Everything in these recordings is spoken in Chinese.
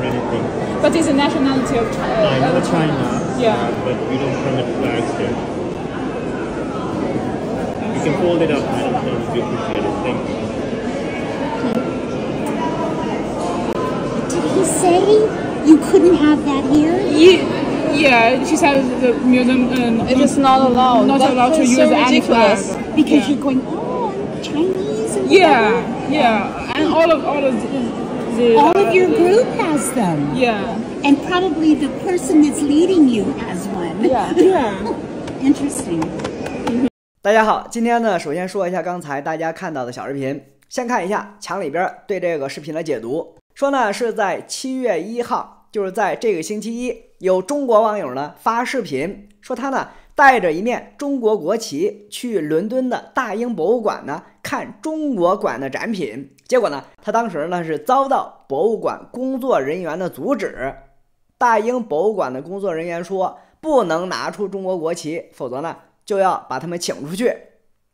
anything. But it's a nationality of China. I know uh, China, uh, yeah. Uh, but we don't permit flags there. You can fold it up. I don't know if you appreciate it. Thank you. Did he say you couldn't have that here? Yeah. Yeah, she said the museum. Uh, it is not allowed. Not that allowed to use any flag because yeah. you're going. Oh, Chinese. yeah, yeah, and all of all of. This, all of your group has them. Yeah. And probably the person that's leading you has one. Yeah. Yeah. Interesting. 大家好，今天呢，首先说一下刚才大家看到的小视频。先看一下墙里边对这个视频的解读，说呢是在七月一号，就是在这个星期一，有中国网友呢发视频，说他呢带着一面中国国旗去伦敦的大英博物馆呢看中国馆的展品。结果呢，他当时呢是遭到博物馆工作人员的阻止。大英博物馆的工作人员说，不能拿出中国国旗，否则呢就要把他们请出去。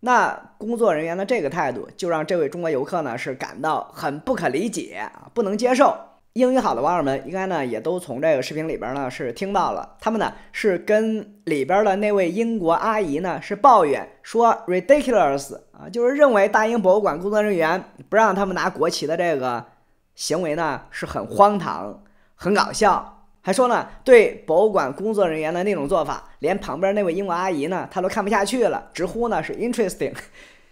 那工作人员的这个态度，就让这位中国游客呢是感到很不可理解啊，不能接受。英语好的网友们应该呢也都从这个视频里边呢是听到了，他们呢是跟里边的那位英国阿姨呢是抱怨说 ridiculous 啊，就是认为大英博物馆工作人员不让他们拿国旗的这个行为呢是很荒唐、很搞笑，还说呢对博物馆工作人员的那种做法，连旁边那位英国阿姨呢她都看不下去了，直呼呢是 interesting。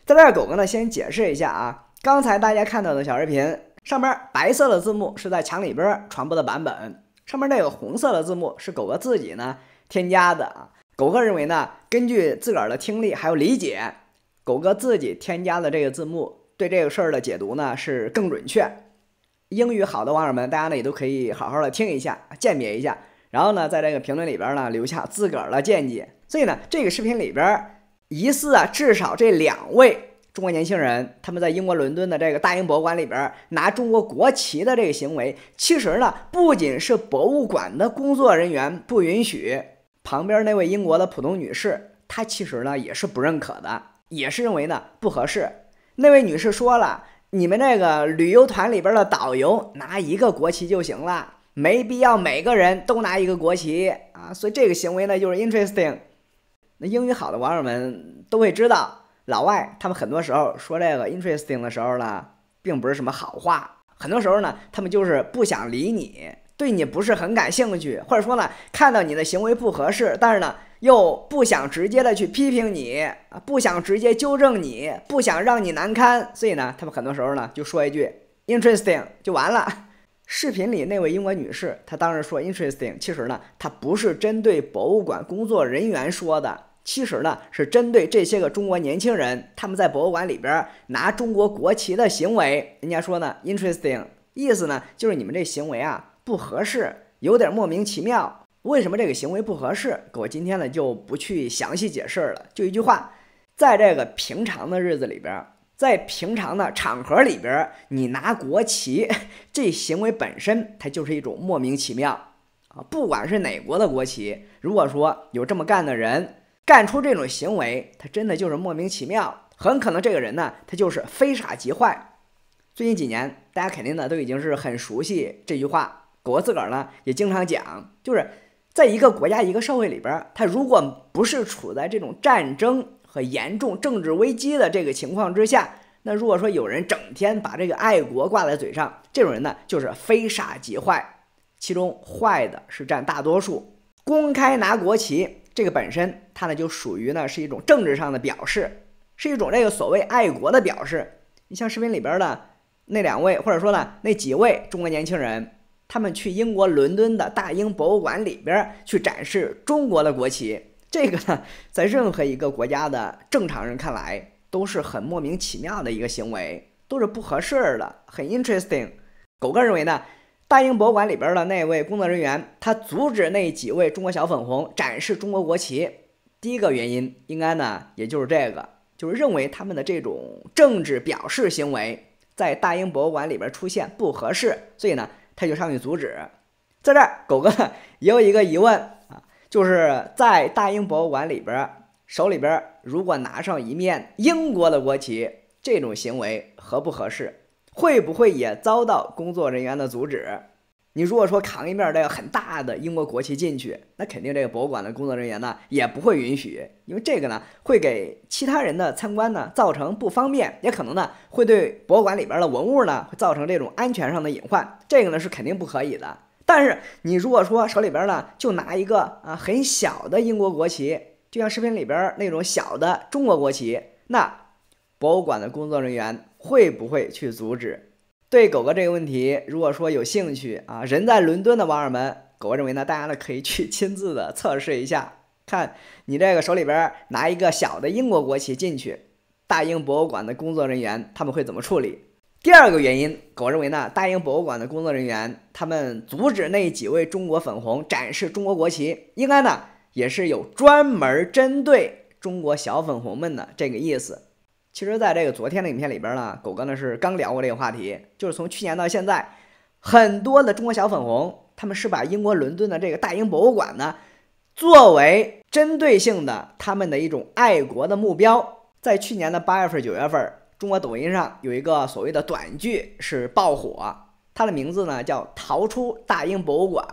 在这儿，狗哥呢先解释一下啊，刚才大家看到的小视频。上边白色的字幕是在墙里边传播的版本，上面那个红色的字幕是狗哥自己呢添加的啊。狗哥认为呢，根据自个儿的听力还有理解，狗哥自己添加的这个字幕对这个事儿的解读呢是更准确。英语好的网友们，大家呢也都可以好好的听一下，鉴别一下，然后呢在这个评论里边呢留下自个儿的见解。所以呢这个视频里边疑似啊至少这两位。中国年轻人他们在英国伦敦的这个大英博物馆里边拿中国国旗的这个行为，其实呢不仅是博物馆的工作人员不允许，旁边那位英国的普通女士，她其实呢也是不认可的，也是认为呢不合适。那位女士说了：“你们这个旅游团里边的导游拿一个国旗就行了，没必要每个人都拿一个国旗啊。”所以这个行为呢就是 interesting。那英语好的网友们都会知道。老外他们很多时候说这个 interesting 的时候呢，并不是什么好话。很多时候呢，他们就是不想理你，对你不是很感兴趣，或者说呢，看到你的行为不合适，但是呢，又不想直接的去批评你，不想直接纠正你，不想让你难堪。所以呢，他们很多时候呢，就说一句 interesting 就完了。视频里那位英国女士，她当时说 interesting，其实呢，她不是针对博物馆工作人员说的。其实呢，是针对这些个中国年轻人，他们在博物馆里边拿中国国旗的行为，人家说呢，interesting，意思呢就是你们这行为啊不合适，有点莫名其妙。为什么这个行为不合适？我今天呢就不去详细解释了，就一句话，在这个平常的日子里边，在平常的场合里边，你拿国旗这行为本身，它就是一种莫名其妙啊，不管是哪国的国旗，如果说有这么干的人。干出这种行为，他真的就是莫名其妙。很可能这个人呢，他就是非傻即坏。最近几年，大家肯定呢都已经是很熟悉这句话。我自个儿呢也经常讲，就是在一个国家、一个社会里边，他如果不是处在这种战争和严重政治危机的这个情况之下，那如果说有人整天把这个爱国挂在嘴上，这种人呢就是非傻即坏，其中坏的是占大多数。公开拿国旗。这个本身，它呢就属于呢是一种政治上的表示，是一种这个所谓爱国的表示。你像视频里边的那两位，或者说呢那几位中国年轻人，他们去英国伦敦的大英博物馆里边去展示中国的国旗，这个呢在任何一个国家的正常人看来都是很莫名其妙的一个行为，都是不合适的。很 interesting，狗哥认为呢。大英博物馆里边的那位工作人员，他阻止那几位中国小粉红展示中国国旗，第一个原因应该呢，也就是这个，就是认为他们的这种政治表示行为在大英博物馆里边出现不合适，所以呢，他就上去阻止。在这儿，狗哥也有一个疑问啊，就是在大英博物馆里边，手里边如果拿上一面英国的国旗，这种行为合不合适？会不会也遭到工作人员的阻止？你如果说扛一面儿这个很大的英国国旗进去，那肯定这个博物馆的工作人员呢也不会允许，因为这个呢会给其他人的参观呢造成不方便，也可能呢会对博物馆里边的文物呢会造成这种安全上的隐患，这个呢是肯定不可以的。但是你如果说手里边呢就拿一个啊很小的英国国旗，就像视频里边那种小的中国国旗，那。博物馆的工作人员会不会去阻止？对狗哥这个问题，如果说有兴趣啊，人在伦敦的网友们，狗认为呢，大家呢可以去亲自的测试一下，看你这个手里边拿一个小的英国国旗进去，大英博物馆的工作人员他们会怎么处理？第二个原因，狗认为呢，大英博物馆的工作人员他们阻止那几位中国粉红展示中国国旗，应该呢也是有专门针对中国小粉红们的这个意思。其实，在这个昨天的影片里边呢，狗哥呢是刚聊过这个话题，就是从去年到现在，很多的中国小粉红，他们是把英国伦敦的这个大英博物馆呢，作为针对性的他们的一种爱国的目标。在去年的八月份、九月份，中国抖音上有一个所谓的短剧是爆火，它的名字呢叫《逃出大英博物馆》，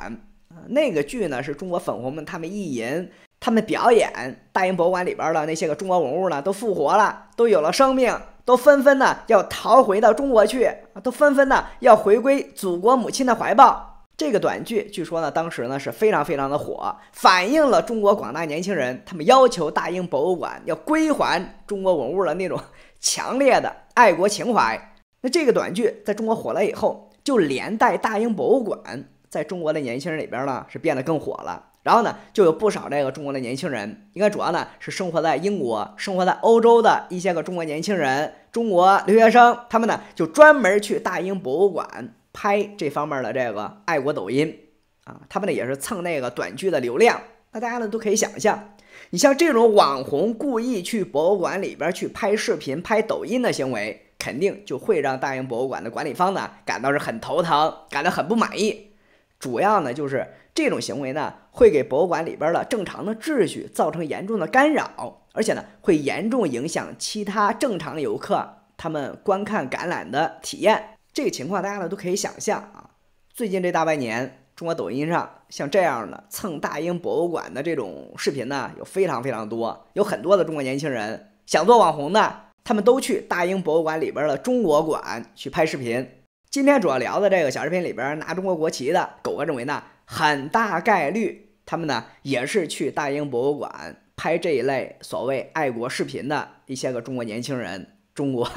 那个剧呢是中国粉红们他们意淫他们表演，大英博物馆里边的那些个中国文物呢，都复活了，都有了生命，都纷纷呢要逃回到中国去，都纷纷呢要回归祖国母亲的怀抱。这个短剧据说呢，当时呢是非常非常的火，反映了中国广大年轻人他们要求大英博物馆要归还中国文物的那种强烈的爱国情怀。那这个短剧在中国火了以后，就连带大英博物馆在中国的年轻人里边呢是变得更火了。然后呢，就有不少这个中国的年轻人，应该主要呢是生活在英国、生活在欧洲的一些个中国年轻人、中国留学生，他们呢就专门去大英博物馆拍这方面的这个爱国抖音啊，他们呢也是蹭那个短剧的流量。那大家呢都可以想象，你像这种网红故意去博物馆里边去拍视频、拍抖音的行为，肯定就会让大英博物馆的管理方呢感到是很头疼、感到很不满意，主要呢就是。这种行为呢，会给博物馆里边的正常的秩序造成严重的干扰，而且呢，会严重影响其他正常游客他们观看展览的体验。这个情况大家呢都可以想象啊。最近这大半年，中国抖音上像这样的蹭大英博物馆的这种视频呢，有非常非常多，有很多的中国年轻人想做网红的，他们都去大英博物馆里边的中国馆去拍视频。今天主要聊的这个小视频里边拿中国国旗的，狗哥认为呢。很大概率，他们呢也是去大英博物馆拍这一类所谓爱国视频的一些个中国年轻人、中国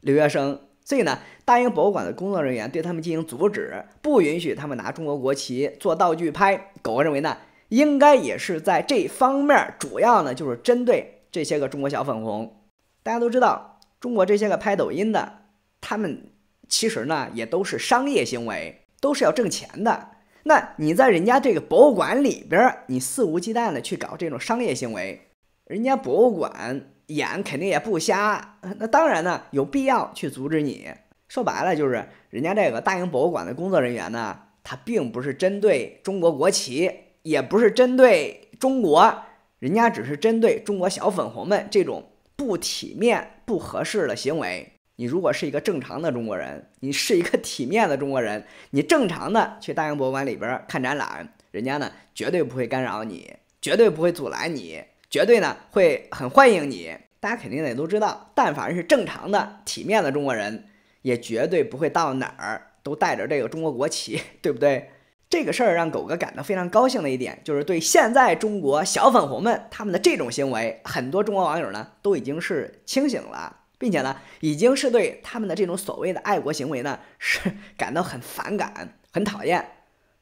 留学生，所以呢，大英博物馆的工作人员对他们进行阻止，不允许他们拿中国国旗做道具拍。狗认为呢，应该也是在这方面，主要呢就是针对这些个中国小粉红。大家都知道，中国这些个拍抖音的，他们其实呢也都是商业行为，都是要挣钱的。那你在人家这个博物馆里边，你肆无忌惮的去搞这种商业行为，人家博物馆眼肯定也不瞎，那当然呢，有必要去阻止你。说白了就是，人家这个大英博物馆的工作人员呢，他并不是针对中国国旗，也不是针对中国，人家只是针对中国小粉红们这种不体面、不合适的行为。你如果是一个正常的中国人，你是一个体面的中国人，你正常的去大英博物馆里边看展览，人家呢绝对不会干扰你，绝对不会阻拦你，绝对呢会很欢迎你。大家肯定也都知道，但凡是正常的体面的中国人，也绝对不会到哪儿都带着这个中国国旗，对不对？这个事儿让狗哥感到非常高兴的一点，就是对现在中国小粉红们他们的这种行为，很多中国网友呢都已经是清醒了。并且呢，已经是对他们的这种所谓的爱国行为呢，是 感到很反感、很讨厌。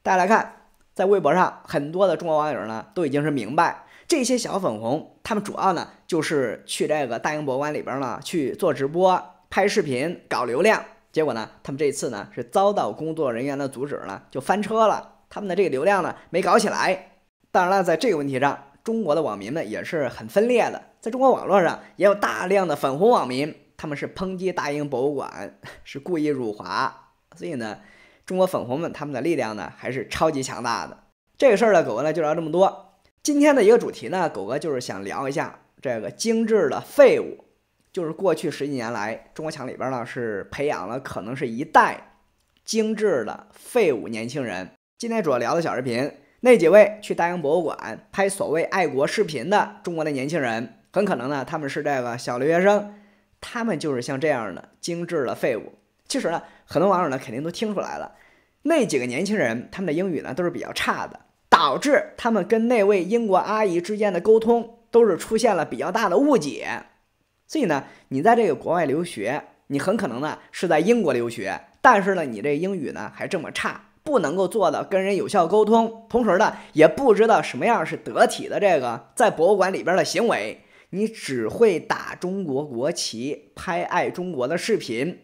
大家来看，在微博上，很多的中国网友呢，都已经是明白这些小粉红，他们主要呢就是去这个大英博物馆里边呢去做直播、拍视频、搞流量。结果呢，他们这次呢是遭到工作人员的阻止了，就翻车了，他们的这个流量呢没搞起来。当然了，在这个问题上，中国的网民们也是很分裂的。在中国网络上也有大量的粉红网民，他们是抨击大英博物馆 是故意辱华，所以呢，中国粉红们他们的力量呢还是超级强大的。这个事儿呢，狗哥呢就聊这么多。今天的一个主题呢，狗哥就是想聊一下这个精致的废物，就是过去十几年来中国墙里边呢是培养了可能是一代精致的废物年轻人。今天主要聊的小视频，那几位去大英博物馆拍所谓爱国视频的中国的年轻人。很可能呢，他们是这个小留学生，他们就是像这样的精致的废物。其实呢，很多网友呢肯定都听出来了，那几个年轻人他们的英语呢都是比较差的，导致他们跟那位英国阿姨之间的沟通都是出现了比较大的误解。所以呢，你在这个国外留学，你很可能呢是在英国留学，但是呢，你这英语呢还这么差，不能够做到跟人有效沟通，同时呢也不知道什么样是得体的这个在博物馆里边的行为。你只会打中国国旗、拍爱中国的视频，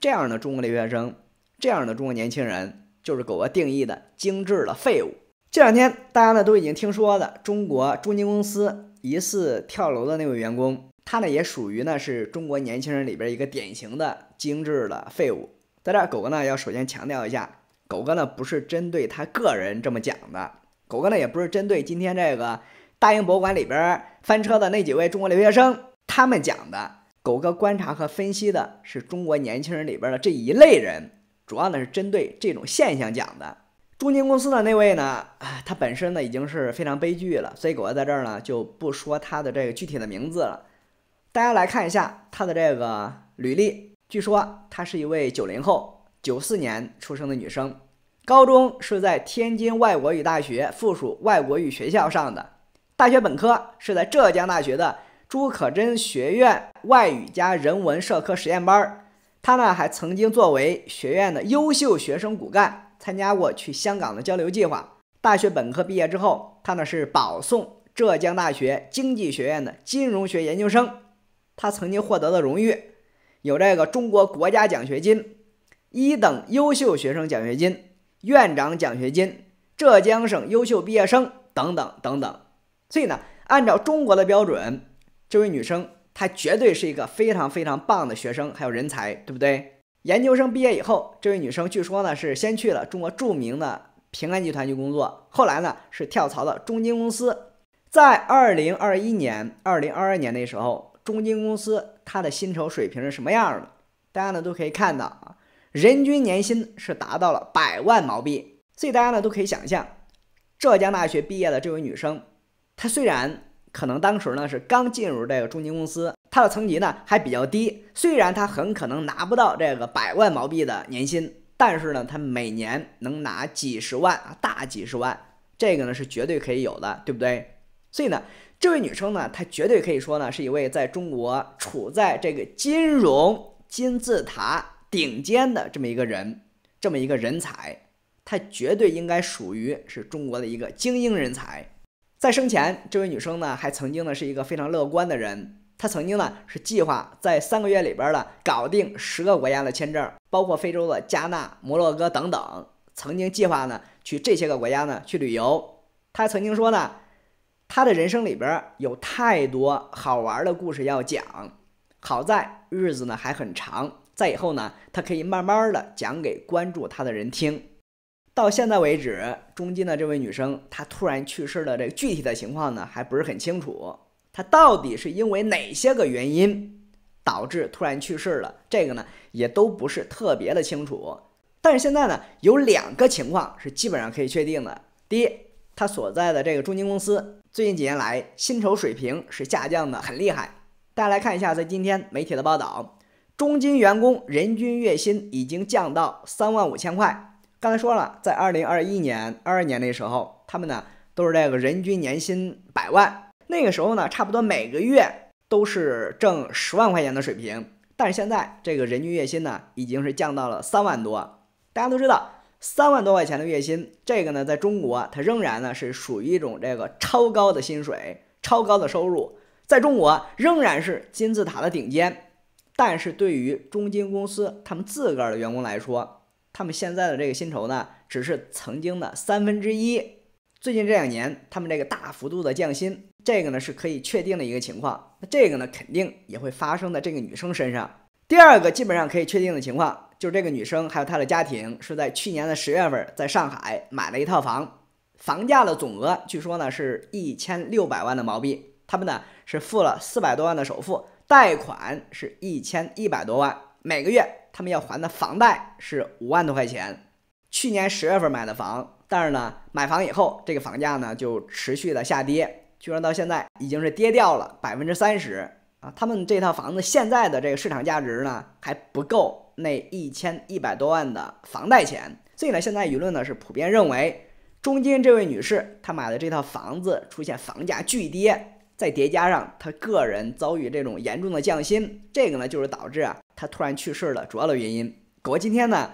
这样的中国留学生，这样的中国年轻人，就是狗哥定义的精致的废物。这两天大家呢都已经听说了，中国中金公司疑似跳楼的那位员工，他呢也属于呢是中国年轻人里边一个典型的精致的废物。在这，狗哥呢要首先强调一下，狗哥呢不是针对他个人这么讲的，狗哥呢也不是针对今天这个。大英博物馆里边翻车的那几位中国留学生，他们讲的狗哥观察和分析的是中国年轻人里边的这一类人，主要呢是针对这种现象讲的。中金公司的那位呢，他本身呢已经是非常悲剧了，所以狗哥在这儿呢就不说他的这个具体的名字了。大家来看一下他的这个履历，据说他是一位九零后，九四年出生的女生，高中是在天津外国语大学附属外国语学校上的。大学本科是在浙江大学的竺可桢学院外语加人文社科实验班他呢还曾经作为学院的优秀学生骨干，参加过去香港的交流计划。大学本科毕业之后，他呢是保送浙江大学经济学院的金融学研究生。他曾经获得的荣誉有这个中国国家奖学金、一等优秀学生奖学金、院长奖学金、浙江省优秀毕业生等等等等。所以呢，按照中国的标准，这位女生她绝对是一个非常非常棒的学生，还有人才，对不对？研究生毕业以后，这位女生据说呢是先去了中国著名的平安集团去工作，后来呢是跳槽到中金公司。在二零二一年、二零二二年那时候，中金公司它的薪酬水平是什么样的？大家呢都可以看到啊，人均年薪是达到了百万毛币。所以大家呢都可以想象，浙江大学毕业的这位女生。他虽然可能当时呢是刚进入这个中金公司，他的层级呢还比较低。虽然他很可能拿不到这个百万毛币的年薪，但是呢，他每年能拿几十万，大几十万，这个呢是绝对可以有的，对不对？所以呢，这位女生呢，她绝对可以说呢是一位在中国处在这个金融金字塔顶尖的这么一个人，这么一个人才，她绝对应该属于是中国的一个精英人才。在生前，这位女生呢，还曾经呢是一个非常乐观的人。她曾经呢是计划在三个月里边呢搞定十个国家的签证，包括非洲的加纳、摩洛哥等等。曾经计划呢去这些个国家呢去旅游。她曾经说呢，她的人生里边有太多好玩的故事要讲。好在日子呢还很长，在以后呢，她可以慢慢的讲给关注她的人听。到现在为止，中金的这位女生她突然去世的这个具体的情况呢，还不是很清楚。她到底是因为哪些个原因导致突然去世了？这个呢，也都不是特别的清楚。但是现在呢，有两个情况是基本上可以确定的。第一，她所在的这个中金公司最近几年来薪酬水平是下降的很厉害。大家来看一下，在今天媒体的报道，中金员工人均月薪已经降到三万五千块。刚才说了，在二零二一年、二二年那时候，他们呢都是这个人均年薪百万。那个时候呢，差不多每个月都是挣十万块钱的水平。但是现在，这个人均月薪呢，已经是降到了三万多。大家都知道，三万多块钱的月薪，这个呢，在中国它仍然呢是属于一种这个超高的薪水、超高的收入，在中国仍然是金字塔的顶尖。但是对于中金公司他们自个儿的员工来说，他们现在的这个薪酬呢，只是曾经的三分之一。最近这两年，他们这个大幅度的降薪，这个呢是可以确定的一个情况。那这个呢，肯定也会发生在这个女生身上。第二个基本上可以确定的情况，就这个女生还有她的家庭是在去年的十月份在上海买了一套房，房价的总额据说呢是一千六百万的毛币，他们呢是付了四百多万的首付，贷款是一千一百多万。每个月他们要还的房贷是五万多块钱，去年十月份买的房，但是呢，买房以后这个房价呢就持续的下跌，居然到现在已经是跌掉了百分之三十啊。他们这套房子现在的这个市场价值呢还不够那一千一百多万的房贷钱，所以呢，现在舆论呢是普遍认为，中间这位女士她买的这套房子出现房价巨跌，再叠加上她个人遭遇这种严重的降薪，这个呢就是导致啊。他突然去世了，主要的原因。狗哥今天呢，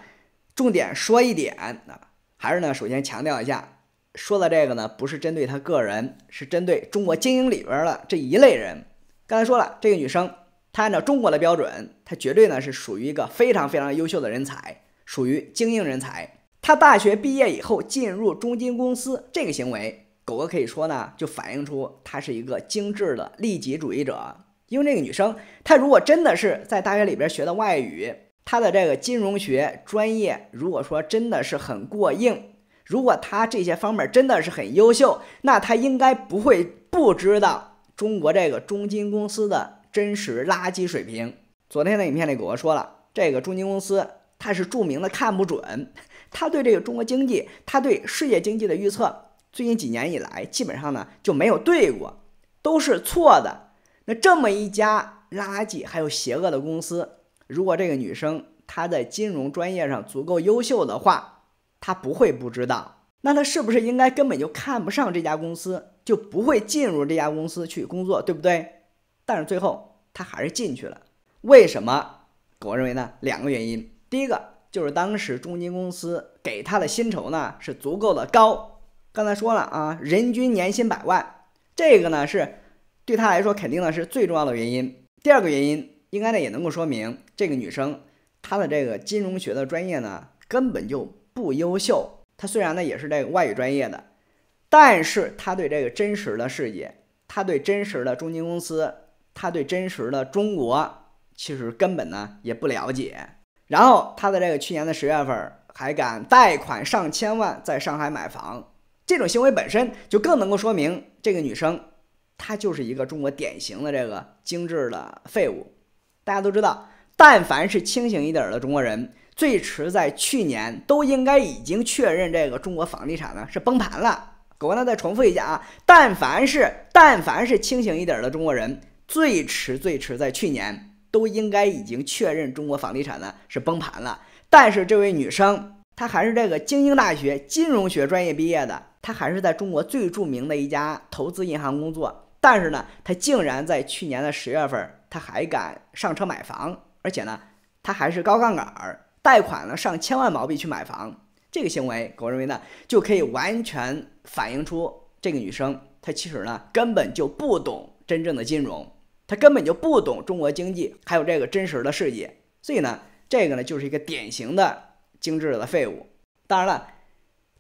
重点说一点啊，还是呢，首先强调一下，说的这个呢，不是针对他个人，是针对中国精英里边的这一类人。刚才说了，这个女生，她按照中国的标准，她绝对呢是属于一个非常非常优秀的人才，属于精英人才。她大学毕业以后进入中金公司，这个行为，狗哥可以说呢，就反映出她是一个精致的利己主义者。因为这个女生，她如果真的是在大学里边学的外语，她的这个金融学专业，如果说真的是很过硬，如果她这些方面真的是很优秀，那她应该不会不知道中国这个中金公司的真实垃圾水平。昨天的影片里，我说了，这个中金公司它是著名的看不准，他对这个中国经济，他对世界经济的预测，最近几年以来基本上呢就没有对过，都是错的。那这么一家垃圾还有邪恶的公司，如果这个女生她在金融专业上足够优秀的话，她不会不知道。那她是不是应该根本就看不上这家公司，就不会进入这家公司去工作，对不对？但是最后她还是进去了，为什么？我认为呢，两个原因。第一个就是当时中金公司给她的薪酬呢是足够的高，刚才说了啊，人均年薪百万，这个呢是。对她来说，肯定呢是最重要的原因。第二个原因，应该呢也能够说明这个女生她的这个金融学的专业呢根本就不优秀。她虽然呢也是这个外语专业的，但是她对这个真实的世界，她对真实的中金公司，她对真实的中国，其实根本呢也不了解。然后，她的这个去年的十月份还敢贷款上千万在上海买房，这种行为本身就更能够说明这个女生。他就是一个中国典型的这个精致的废物。大家都知道，但凡是清醒一点的中国人，最迟在去年都应该已经确认这个中国房地产呢是崩盘了。狗哥呢再重复一下啊，但凡是但凡是清醒一点的中国人，最迟最迟在去年都应该已经确认中国房地产呢是崩盘了。但是这位女生，她还是这个精英大学金融学专业毕业的，她还是在中国最著名的一家投资银行工作。但是呢，她竟然在去年的十月份，她还敢上车买房，而且呢，她还是高杠杆儿贷款了上千万毛币去买房。这个行为，我认为呢，就可以完全反映出这个女生她其实呢，根本就不懂真正的金融，她根本就不懂中国经济，还有这个真实的世界。所以呢，这个呢，就是一个典型的精致的废物。当然了，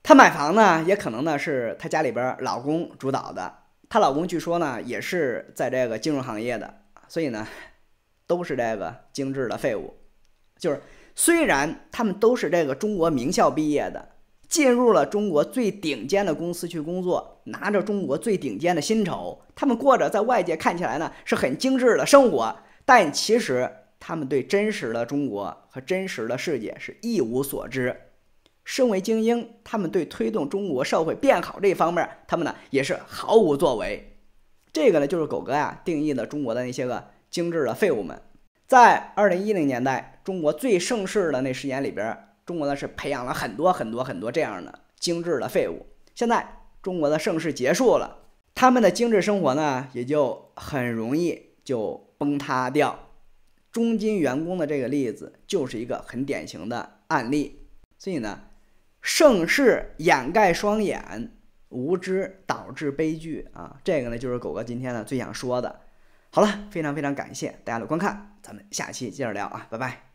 她买房呢，也可能呢是她家里边老公主导的。她老公据说呢也是在这个金融行业的，所以呢 都是这个精致的废物。就是虽然他们都是这个中国名校毕业的，进入了中国最顶尖的公司去工作，拿着中国最顶尖的薪酬，他们过着在外界看起来呢是很精致的生活，但其实他们对真实的中国和真实的世界是一无所知。身为精英，他们对推动中国社会变好这方面，他们呢也是毫无作为。这个呢就是狗哥呀定义的中国的那些个精致的废物们。在二零一零年代中国最盛世的那十年里边，中国呢是培养了很多很多很多这样的精致的废物。现在中国的盛世结束了，他们的精致生活呢也就很容易就崩塌掉。中金员工的这个例子就是一个很典型的案例，所以呢。盛世掩盖双眼，无知导致悲剧啊！这个呢，就是狗哥今天呢最想说的。好了，非常非常感谢大家的观看，咱们下期接着聊啊，拜拜。